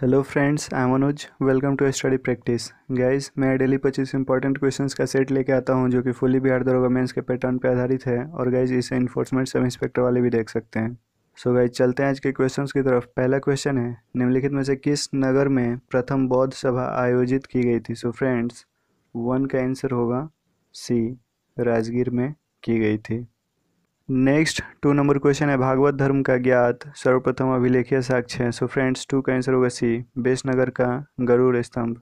hello friends I am Anuj welcome to study practice guys मैं daily पच्चीस important questions का set लेके आता हूं जो कि फुली बिहार दरोगा मेंस के पैटर्न पे आधारित है और गाइस इसे इन्फोर्समेंट सब इंस्पेक्टर वाले भी देख सकते हैं सो so गाइस चलते हैं आज के क्वेश्चंस की तरफ पहला क्वेश्चन है निम्नलिखित में से किस नगर में प्रथम बौद्ध सभा आयोजित की गई थी सो फ्रेंड्स वन का आंसर होगा सी राजगीर में की गई थी नेक्स्ट टू नंबर क्वेश्चन है भागवत धर्म का ज्ञात सर्वप्रथम अभिलेखीय साक्ष्य है सो फ्रेंड्स टू का आंसर होगा सी नगर का गरुड़ स्तंभ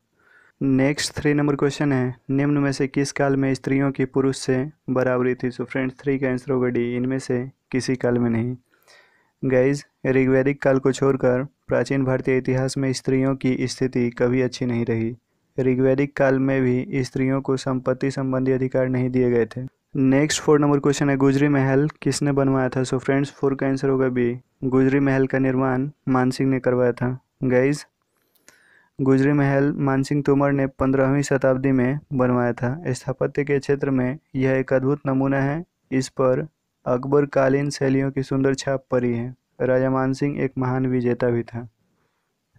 नेक्स्ट थ्री नंबर क्वेश्चन है निम्न में से किस काल में स्त्रियों की पुरुष से बराबरी थी सो फ्रेंड्स थ्री का आंसर होगा डी इनमें से किसी काल में नहीं गाइज ऋग्वैदिक काल को छोड़कर प्राचीन भारतीय इतिहास में स्त्रियों की स्थिति कभी अच्छी नहीं रही ऋग्वैदिक काल में भी स्त्रियों को संपत्ति संबंधी अधिकार नहीं दिए गए थे नेक्स्ट फोर नंबर क्वेश्चन है गुजरी महल किसने बनवाया था सो फ्रेंड्स फोर का आंसर होगा बी गुजरी महल का निर्माण मानसिंह ने करवाया था गाइज गुजरी महल मानसिंह तोमर ने पंद्रहवीं शताब्दी में बनवाया था स्थापत्य के क्षेत्र में यह एक अद्भुत नमूना है इस पर अकबर कालीन शैलियों की सुंदर छाप पड़ी है राजा मानसिंह एक महान विजेता भी था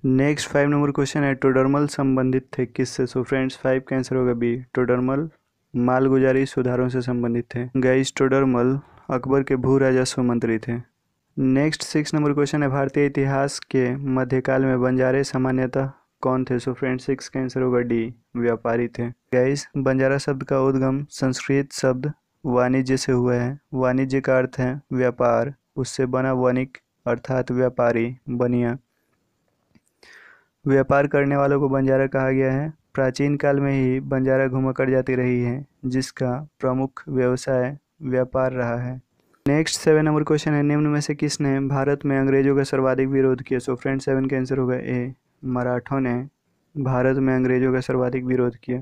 नेक्स्ट फाइव नंबर क्वेश्चन है टोडरमल संबंधित थे किससे सो फ्रेंड्स फाइव का आंसर होगा बी टोडरमल मालगुजारी सुधारों से संबंधित थे गैस टोडरमल अकबर के भू राजस्व मंत्री थे नेक्स्ट सिक्स नंबर क्वेश्चन है भारतीय इतिहास के मध्यकाल में बंजारे सामान्यतः कौन थे सो फ्रेंड सिक्स का आंसर होगा डी व्यापारी थे गैस बंजारा शब्द का उद्गम संस्कृत शब्द वाणिज्य से हुआ है वाणिज्य का अर्थ है व्यापार उससे बना वणिक अर्थात व्यापारी बनिया व्यापार करने वालों को बंजारा कहा गया है प्राचीन काल में ही बंजारा कर जाती रही है जिसका प्रमुख व्यवसाय व्यापार रहा है नेक्स्ट सेवन नंबर क्वेश्चन है निम्न में से किसने भारत में अंग्रेजों का सर्वाधिक विरोध किया सो फ्रेंड सेवन का आंसर होगा ए मराठों ने भारत में अंग्रेजों का सर्वाधिक विरोध किया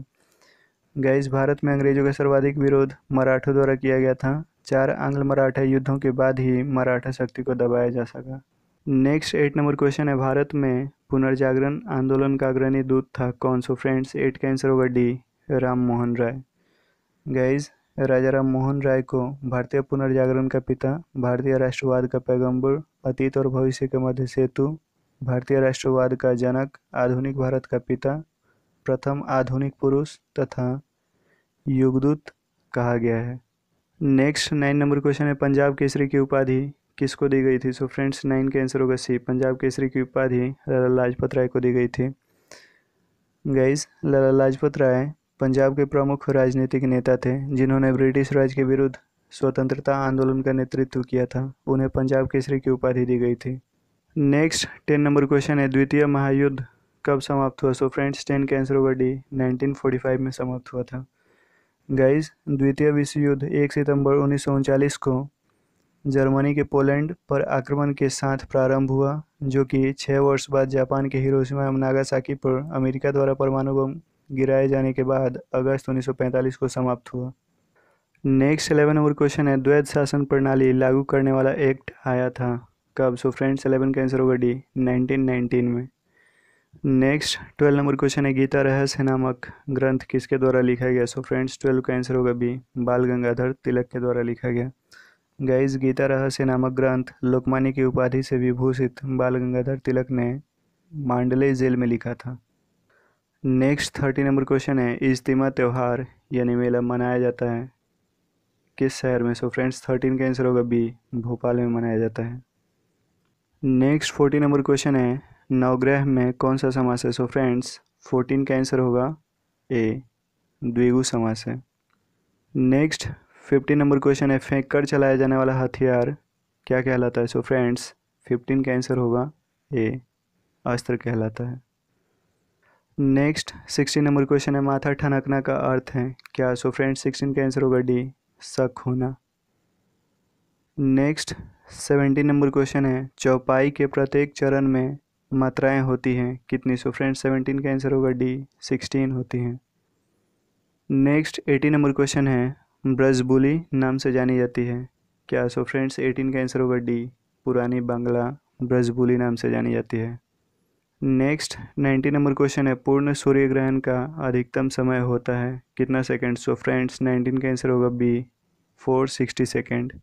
गैस भारत में अंग्रेजों का सर्वाधिक विरोध मराठों द्वारा किया गया था चार आंग्ल मराठा युद्धों के बाद ही मराठा शक्ति को दबाया जा सका नेक्स्ट एट नंबर क्वेश्चन है भारत में पुनर्जागरण आंदोलन का अग्रणी दूत था कौन सो फ्रेंड्स एट का आंसर होगा डी राम मोहन राय गाइज राजा राम मोहन राय को भारतीय पुनर्जागरण का पिता भारतीय राष्ट्रवाद का पैगंबर अतीत और भविष्य के मध्य सेतु भारतीय राष्ट्रवाद का जनक आधुनिक भारत का पिता प्रथम आधुनिक पुरुष तथा युगदूत कहा गया है नेक्स्ट नाइन नंबर क्वेश्चन है पंजाब केसरी की उपाधि किसको दी गई थी सो फ्रेंड्स नाइन का आंसर होगा सी पंजाब केसरी की उपाधि लाला लाजपत राय को दी गई थी गाइस लाला लाजपत राय पंजाब के प्रमुख राजनीतिक नेता थे जिन्होंने ब्रिटिश राज के विरुद्ध स्वतंत्रता आंदोलन का नेतृत्व किया था उन्हें पंजाब केसरी की उपाधि दी गई थी नेक्स्ट टेन नंबर क्वेश्चन है द्वितीय महायुद्ध कब समाप्त हुआ सो फ्रेंड्स टेन का आंसर होगा डी फाइव में समाप्त हुआ था गाइज द्वितीय विश्व युद्ध एक सितंबर उन्नीस को जर्मनी के पोलैंड पर आक्रमण के साथ प्रारंभ हुआ जो कि छः वर्ष बाद जापान के हिरोशिमा एवं नागासाकी पर अमेरिका द्वारा परमाणु बम गिराए जाने के बाद अगस्त 1945 को समाप्त हुआ नेक्स्ट एलेवन नंबर क्वेश्चन है द्वैत शासन प्रणाली लागू करने वाला एक्ट आया था कब सो फ्रेंड्स एलेवन का आंसर होगा डी नाइनटीन में नेक्स्ट ट्वेल्व नंबर क्वेश्चन है गीता रहस्य नामक ग्रंथ किसके द्वारा लिखा गया सो फ्रेंड्स ट्वेल्व का आंसर होगा बी बाल गंगाधर तिलक के द्वारा लिखा गया गाइस गीता रहस्य नामक ग्रंथ लोकमान्य की उपाधि से विभूषित बाल गंगाधर तिलक ने मांडले जेल में लिखा था नेक्स्ट थर्टी नंबर क्वेश्चन है इज्तिमा त्यौहार यानी मेला मनाया जाता है किस शहर में सो फ्रेंड्स थर्टीन का आंसर होगा बी भोपाल में मनाया जाता है नेक्स्ट फोर्टीन नंबर क्वेश्चन है नवग्रह में कौन सा समास है सो फ्रेंड्स फोर्टीन का आंसर होगा ए द्विगु समास है नेक्स्ट फिफ्टीन नंबर क्वेश्चन है फेंक कर चलाया जाने वाला हथियार क्या कहलाता है सो फ्रेंड्स फिफ्टीन का आंसर होगा ए अस्त्र कहलाता है नेक्स्ट सिक्सटीन नंबर क्वेश्चन है माथा ठनकना का अर्थ है क्या सो फ्रेंड्स सिक्सटीन का आंसर होगा डी शक होना नेक्स्ट सेवेंटीन नंबर क्वेश्चन है चौपाई के प्रत्येक चरण में मात्राएं होती हैं कितनी सो फ्रेंड्स सेवेंटीन का आंसर होगा डी सिक्सटीन होती हैं नेक्स्ट एटीन नंबर क्वेश्चन है ब्रजबुली नाम से जानी जाती है क्या सो फ्रेंड्स एटीन का आंसर होगा डी पुरानी बांग्ला ब्रजबुली नाम से जानी जाती है नेक्स्ट नाइन्टी नंबर क्वेश्चन है पूर्ण सूर्य ग्रहण का अधिकतम समय होता है कितना सेकंड सो फ्रेंड्स नाइनटीन का आंसर होगा B four sixty second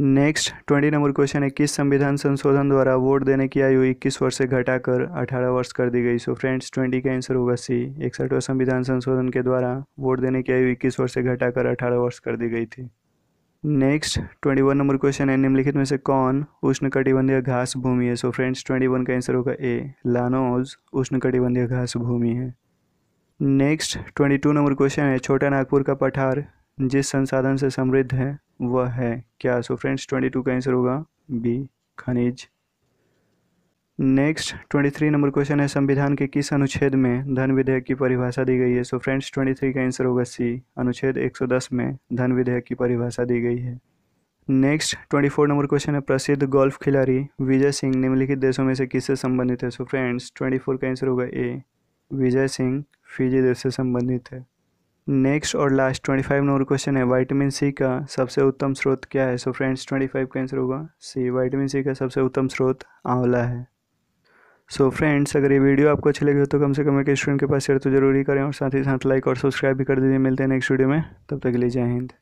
next twenty number question है किस संविधान संशोधन द्वारा वोट देने की आयु इक्कीस वर्ष से घटाकर अठारह वर्ष कर दी गई सो फ्रेंड्स ट्वेंटी का आंसर होगा सी इकसठवा संविधान संशोधन के द्वारा वोट देने की आयु इक्कीस वर्ष से घटाकर अठारह वर्ष कर दी गई थी next twenty one number question है निम्नलिखित में से कौन उष्णकटिबंधीय घास भूमि है सो फ्रेंड्स ट्वेंटी वन का आंसर होगा ए लानोज उष्णकटिबंधीय घास भूमि है next twenty two number question है छोटा नागपुर का पठार जिस संसाधन से समृद्ध है वह है क्या सो फ्रेंड्स ट्वेंटी टू का आंसर होगा बी खनिज next twenty three number question है संविधान के किस अनुच्छेद में धन विधेयक की परिभाषा दी गई है सो फ्रेंड्स ट्वेंटी थ्री का आंसर होगा सी अनुच्छेद एक सौ दस में धन विधेयक की परिभाषा दी गई है next twenty four number question है प्रसिद्ध गोल्फ खिलाड़ी विजय सिंह निम्नलिखित देशों में से किससे संबंधित है सो फ्रेंड्स ट्वेंटी फोर का आंसर होगा ए विजय सिंह फिजी देश से संबंधित है नेक्स्ट और last twenty five number question है वाइटामिन सी का सबसे उत्तम स्रोत क्या है सो फ्रेंड्स ट्वेंटी फाइव का आंसर होगा सी वाइटामिन सी का सबसे उत्तम स्रोत आंवला है सो so फ्रेंड्स अगर ये वीडियो आपको अच्छी लगी हो तो कम से कम एक स्टूडेंट के पास शेयर तो जरूरी करें और साथ ही साथ लाइक और सब्सक्राइब भी कर दीजिए मिलते हैं नेक्स्ट वीडियो में तब तक के लिए जय हिंद